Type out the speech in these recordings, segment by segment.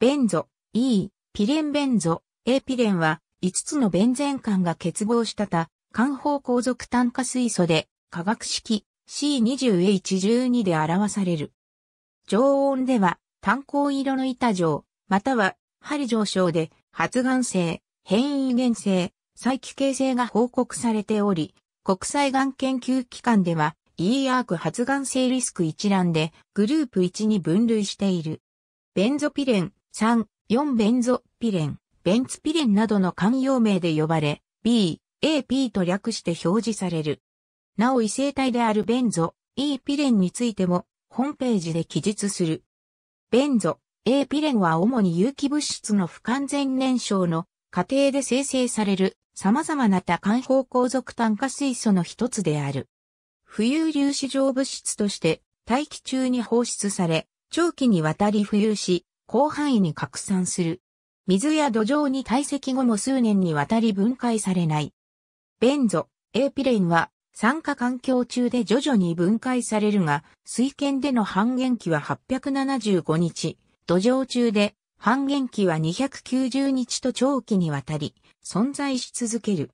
ベンゾ、E、ピレンベンゾ、A ピレンは5つのベンゼン環が結合した他、環方鉱続炭化水素で化学式 C20H12 で表される。常温では炭鉱色の板状、または針上昇で発がん性、変異原性、再帰形性が報告されており、国際がん研究機関では EARC 発がん性リスク一覧でグループ1に分類している。ベンゾピレン、3、4ベンゾピレン、ベンツピレンなどの慣用名で呼ばれ、B、AP と略して表示される。なお異性体であるベンゾ、E ピレンについても、ホームページで記述する。ベンゾ、A ピレンは主に有機物質の不完全燃焼の過程で生成される様々な多環方向属炭化水素の一つである。浮遊粒子状物質として大気中に放出され、長期にわたり浮遊し、広範囲に拡散する。水や土壌に堆積後も数年にわたり分解されない。ベンゾ、エーピレンは酸化環境中で徐々に分解されるが、水圏での半減期は875日、土壌中で半減期は290日と長期にわたり存在し続ける。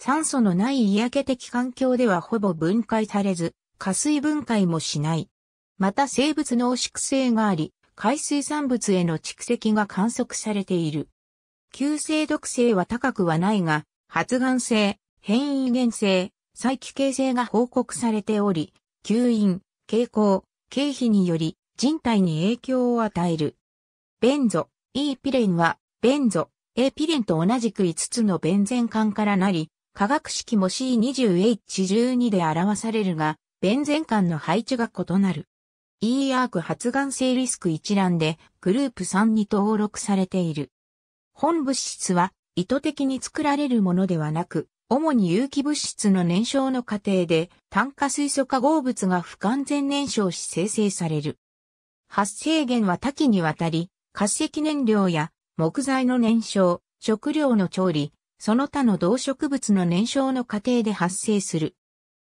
酸素のない嫌気的環境ではほぼ分解されず、加水分解もしない。また生物濃縮性があり、海水産物への蓄積が観測されている。急性毒性は高くはないが、発がん性、変異原性、再帰形性が報告されており、吸引、傾向、経費により人体に影響を与える。ベンゾ、E ピレンは、ベンゾ、A ピレンと同じく5つのベンゼン環からなり、化学式も C20H12 で表されるが、ベンゼン環の配置が異なる。e アーク発がん性リスク一覧でグループ3に登録されている。本物質は意図的に作られるものではなく、主に有機物質の燃焼の過程で炭化水素化合物が不完全燃焼し生成される。発生源は多岐にわたり、化石燃料や木材の燃焼、食料の調理、その他の動植物の燃焼の過程で発生する。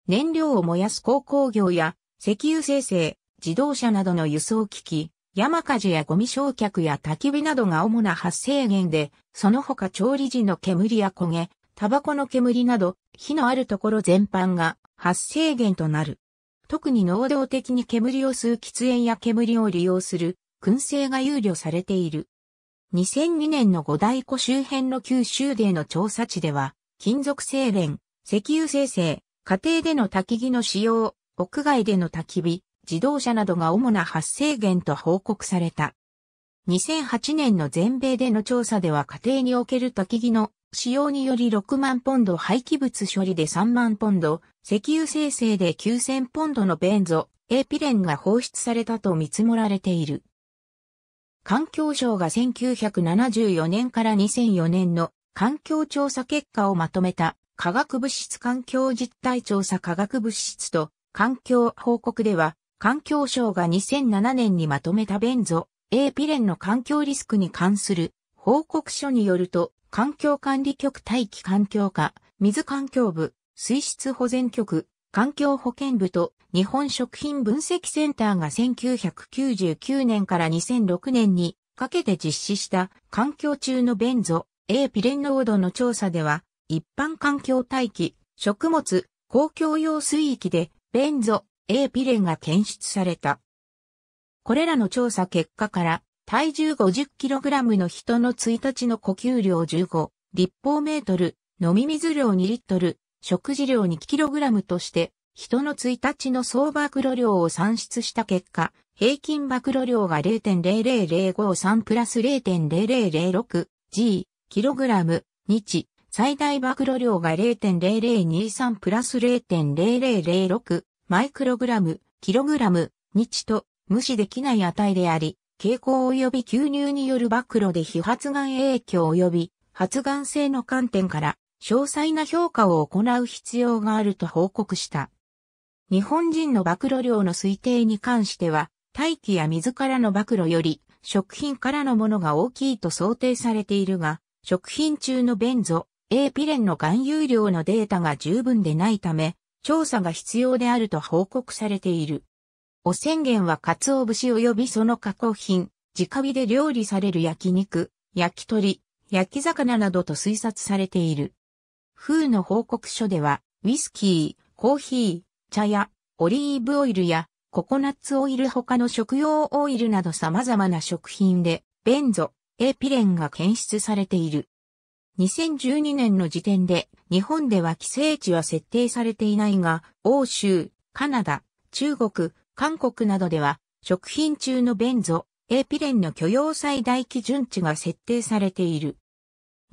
燃料を燃やす鉱工業や石油生成、自動車などの輸送機器、山火事やゴミ焼却や焚き火などが主な発生源で、その他調理時の煙や焦げ、タバコの煙など、火のあるところ全般が発生源となる。特に能動的に煙を吸う喫煙や煙を利用する燻製が憂慮されている。2002年の五大湖周辺の九州での調査地では、金属精錬、石油生成、家庭での焚き火の使用、屋外での焚き火、自動車などが主な発生源と報告された。2008年の全米での調査では家庭における焚き木の使用により6万ポンド廃棄物処理で3万ポンド、石油生成で9000ポンドのベンゾ、エピレンが放出されたと見積もられている。環境省が1974年から2004年の環境調査結果をまとめた化学物質環境実態調査化学物質と環境報告では環境省が2007年にまとめたベンゾ、A ピレンの環境リスクに関する報告書によると、環境管理局大気環境課、水環境部、水質保全局、環境保健部と日本食品分析センターが1999年から2006年にかけて実施した環境中のベンゾ、A ピレン濃度の調査では、一般環境大気、食物、公共用水域で、ベンゾ、A ピレンが検出された。これらの調査結果から、体重 50kg の人の1日の呼吸量15立方メートル、飲み水量2リットル、食事量 2kg として、人の1日の総暴露量を算出した結果、平均曝露量が0.00053プラス 0.0006G、kg、日、最大曝露量が0.0023プラス0.0006マイクログラム、キログラム、日と無視できない値であり、傾向及び吸入による暴露で非発が影響及び発が性の観点から詳細な評価を行う必要があると報告した。日本人の暴露量の推定に関しては、大気や水からの暴露より食品からのものが大きいと想定されているが、食品中のベンゾ、A ピレンの含有量のデータが十分でないため、調査が必要であると報告されている。汚染源は鰹節及びその加工品、直火で料理される焼肉、焼き鳥、焼き魚などと推察されている。風の報告書では、ウィスキー、コーヒー、茶やオリーブオイルやココナッツオイル他の食用オイルなど様々な食品で、ベンゾ、エピレンが検出されている。2012年の時点で日本では規制値は設定されていないが、欧州、カナダ、中国、韓国などでは食品中のベンゾ、エピレンの許容最大基準値が設定されている。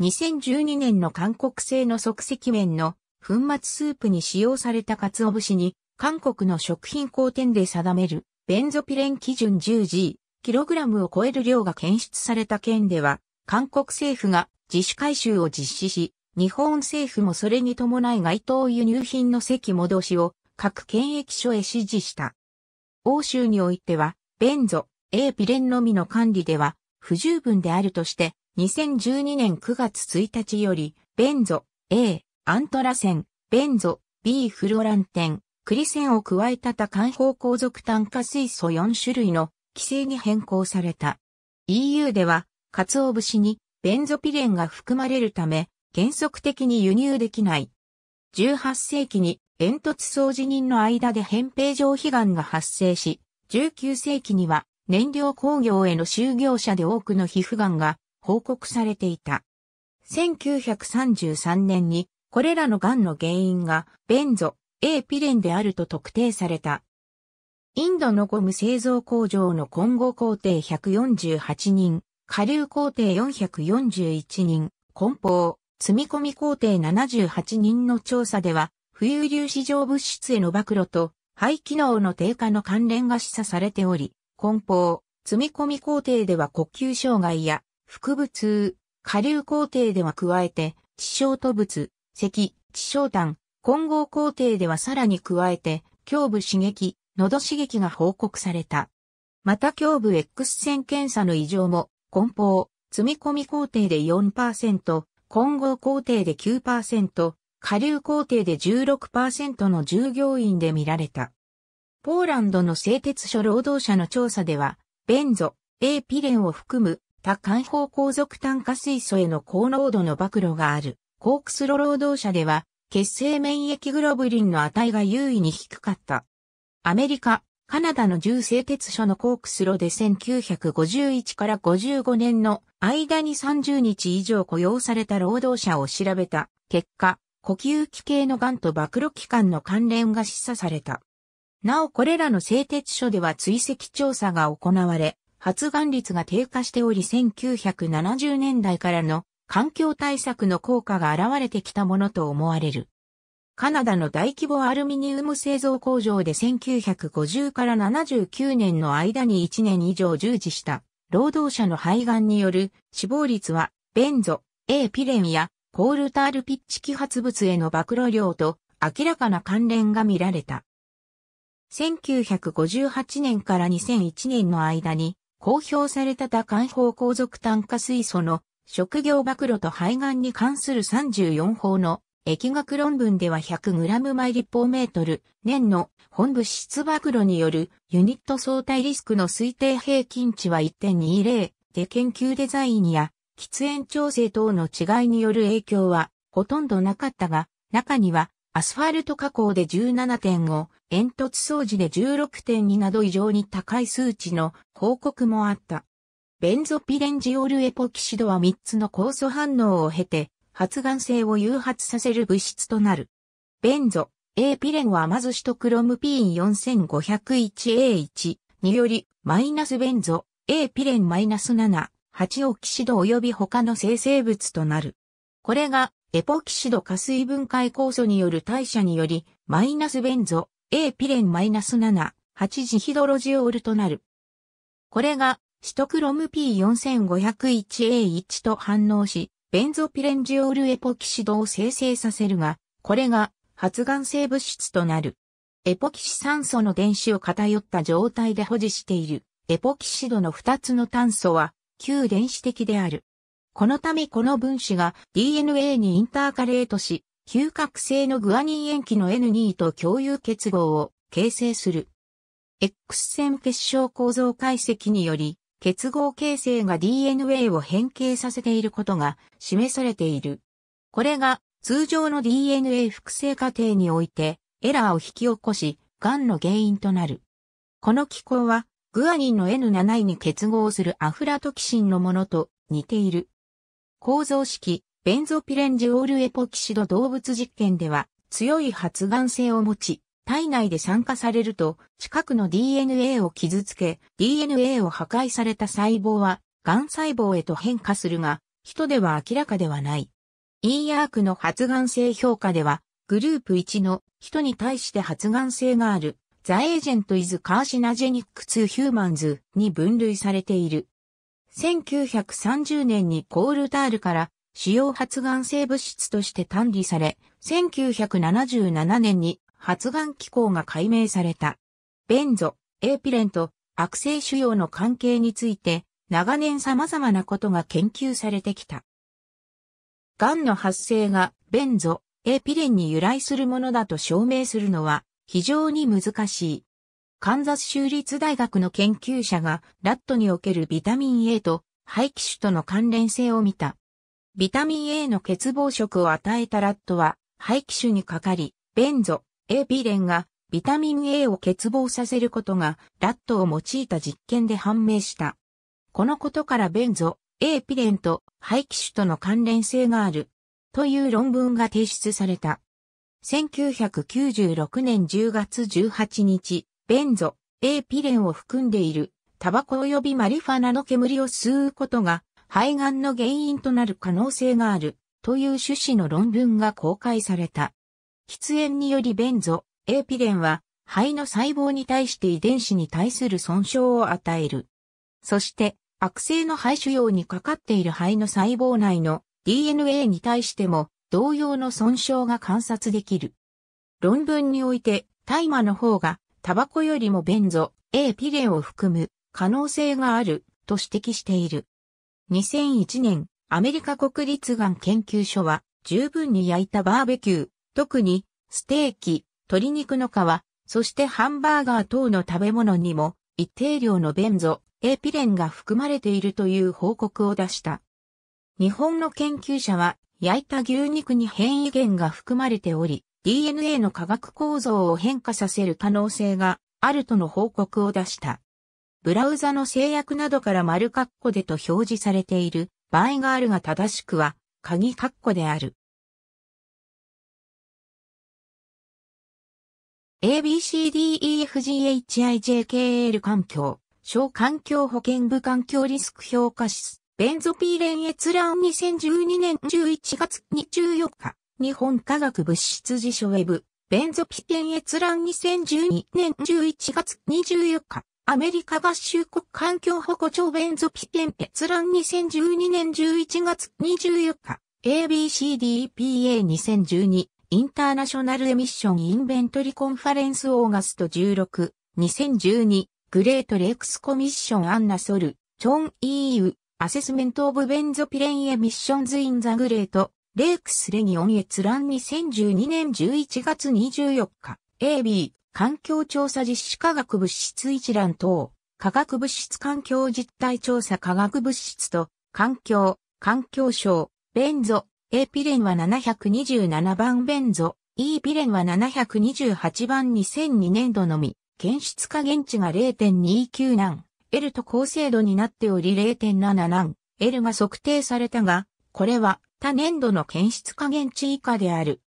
2012年の韓国製の即席麺の粉末スープに使用された鰹節に韓国の食品工店で定めるベンゾピレン基準 10G、キログラムを超える量が検出された件では、韓国政府が自主回収を実施し、日本政府もそれに伴い該当輸入品の席戻しを各検疫所へ指示した。欧州においては、ベンゾ、エーピレンのみの管理では不十分であるとして、2012年9月1日より、ベンゾ、A、アントラセン、ベンゾ、B フロランテン、クリセンを加えた多環法航続炭化水素4種類の規制に変更された。EU では、鰹節にベンゾピレンが含まれるため、原則的に輸入できない。18世紀に煙突掃除人の間で扁平上悲願が発生し、19世紀には燃料工業への就業者で多くの皮膚がんが報告されていた。1933年にこれらの癌の原因がベンゾ、A ピレンであると特定された。インドのゴム製造工場の混合工程148人、下流工程441人、梱包、積み込み工程78人の調査では、浮遊粒子状物質への暴露と、肺機能の低下の関連が示唆されており、梱包、積み込み工程では呼吸障害や、腹部痛、下流工程では加えて、地小都物、咳、地小炭、混合工程ではさらに加えて、胸部刺激、喉刺激が報告された。また胸部 X 線検査の異常も梱包、積み込み工程で4%、混合工程で9%、下流工程で16%の従業員で見られた。ポーランドの製鉄所労働者の調査では、ベンゾ、A ピレンを含む多管法鉱属炭化水素への高濃度の暴露がある、コークスロ労働者では、血清免疫グロブリンの値が優位に低かった。アメリカ、カナダの重製鉄所のコークスロで1951から55年の間に30日以上雇用された労働者を調べた結果、呼吸器系の癌と暴露期間の関連が示唆された。なおこれらの製鉄所では追跡調査が行われ、発がん率が低下しており1970年代からの環境対策の効果が現れてきたものと思われる。カナダの大規模アルミニウム製造工場で1950から79年の間に1年以上従事した労働者の肺がんによる死亡率はベンゾ、エーピレンやコールタールピッチ揮発物への暴露量と明らかな関連が見られた。1958年から2001年の間に公表された多管法皇続炭化水素の職業暴露と肺がんに関する34法の疫学論文では 100g 毎立方メートル年の本物質暴露によるユニット相対リスクの推定平均値は1.20で研究デザインや喫煙調整等の違いによる影響はほとんどなかったが、中にはアスファルト加工で17.5、煙突掃除で16.2など異常に高い数値の報告もあった。ベンゾピレンジオールエポキシドは3つの酵素反応を経て、発がん性を誘発させる物質となる。ベンゾ、A ピレンはまずシトクロムピン 4501A1 により、マイナスベンゾ、A ピレンマイナス7、8オキシド及び他の生成物となる。これが、エポキシド加水分解酵素による代謝により、マイナスベンゾ、A ピレンマイナス7、8ジヒドロジオールとなる。これが、シトクロム P4501A1 と反応し、ベンゾピレンジオールエポキシドを生成させるが、これが発がん性物質となる。エポキシ酸素の電子を偏った状態で保持しているエポキシドの2つの炭素は旧電子的である。このためこの分子が DNA にインターカレートし、嗅覚性のグアニン塩基の N2 と共有結合を形成する。X 線結晶構造解析により、結合形成が DNA を変形させていることが示されている。これが通常の DNA 複製過程においてエラーを引き起こし、癌の原因となる。この機構はグアニンの N7 に結合するアフラトキシンのものと似ている。構造式、ベンゾピレンジオールエポキシド動物実験では強い発がん性を持ち、体内で酸化されると、近くの DNA を傷つけ、DNA を破壊された細胞は、癌細胞へと変化するが、人では明らかではない。イーアークの発がん性評価では、グループ1の人に対して発がん性がある、ザエージェントイズカーシナジェニック2ヒューマンズに分類されている。1930年にコールタールから主要発がん性物質として単理され、1977年に発がん機構が解明された。ベンゾ、エーピレンと悪性腫瘍の関係について長年様々なことが研究されてきた。癌の発生がベンゾ、エーピレンに由来するものだと証明するのは非常に難しい。カンザス州立大学の研究者がラットにおけるビタミン A と排気種との関連性を見た。ビタミン A の欠乏食を与えたラットは排気種にかかり、ベンゾ、A ピレンがビタミン A を欠乏させることがラットを用いた実験で判明した。このことからベンゾ、A ピレンと排気種との関連性があるという論文が提出された。1996年10月18日、ベンゾ、A ピレンを含んでいるタバコ及びマリファナの煙を吸うことが肺がんの原因となる可能性があるという趣旨の論文が公開された。喫煙によりベンゾ、エーピレンは肺の細胞に対して遺伝子に対する損傷を与える。そして、悪性の肺腫瘍にかかっている肺の細胞内の DNA に対しても同様の損傷が観察できる。論文において、大麻の方がタバコよりもベンゾ、エーピレンを含む可能性があると指摘している。2001年、アメリカ国立がん研究所は十分に焼いたバーベキュー、特に、ステーキ、鶏肉の皮、そしてハンバーガー等の食べ物にも、一定量のベンゾ、エピレンが含まれているという報告を出した。日本の研究者は、焼いた牛肉に変異源が含まれており、DNA の化学構造を変化させる可能性があるとの報告を出した。ブラウザの制約などから丸括弧でと表示されている場合があるが正しくは、鍵括弧である。ABCDEFGHIJKL 環境、小環境保険部環境リスク評価室、ベンゾピーレン閲覧2012年11月24日、日本科学物質辞書ウェブ、ベンゾピーレン閲覧2012年11月24日、アメリカ合衆国環境保護庁ベンゾピーン閲覧2012年11月24日、ABCDPA2012 インターナショナルエミッションインベントリコンファレンスオーガスト16、2012、グレートレックスコミッションアンナソル、チョン EU、アセスメントオブベンゾピレンエミッションズインザグレート、レイクスレギオン閲覧2012年11月24日、AB、環境調査実施科学物質一覧等、科学物質環境実態調査科学物質と、環境、環境省、ベンゾ、A ピレンは727番ベンゾ、E ピレンは728番2002年度のみ、検出下限値が0.29難、L と高精度になっており0.7難、L が測定されたが、これは他年度の検出下限値以下である。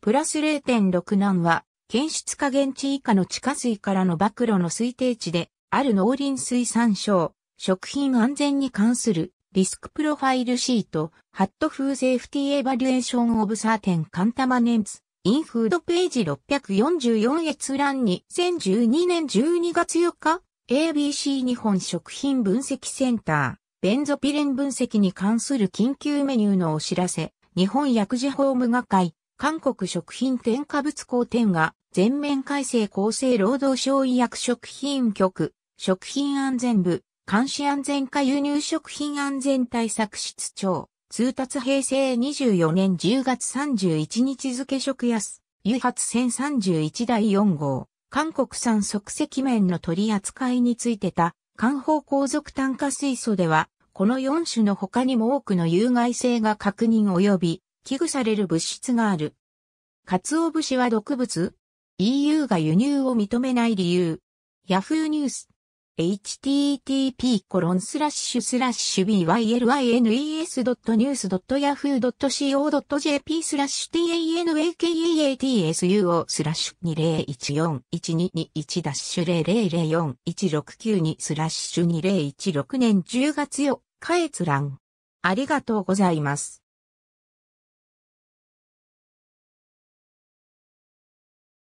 プラス0.6難は、検出下限値以下の地下水からの暴露の推定値で、ある農林水産省、食品安全に関するリスクプロファイルシート、ハットフーセーフティエバリュエーションオブサーテンカンタマネンツ、インフードページ644閲覧に2012年12月4日、ABC 日本食品分析センター、ベンゾピレン分析に関する緊急メニューのお知らせ、日本薬事法務学会、韓国食品添加物工店が全面改正厚生労働省医薬食品局、食品安全部、監視安全課輸入食品安全対策室長、通達平成24年10月31日付食安、輸発1031第4号、韓国産即席麺の取り扱いについてた、漢方後続炭化水素では、この4種の他にも多くの有害性が確認及び、危惧される物質がある。カツオ節は毒物 ?EU が輸入を認めない理由。ヤフーニュース。h t t p b y l i n e s n e w s y a h o o c o j p スラッシュ t a n a k a t s u o スラッシュ20141221-0004169スラッシュ2016年10月よ、かえつらん。ありがとうございます。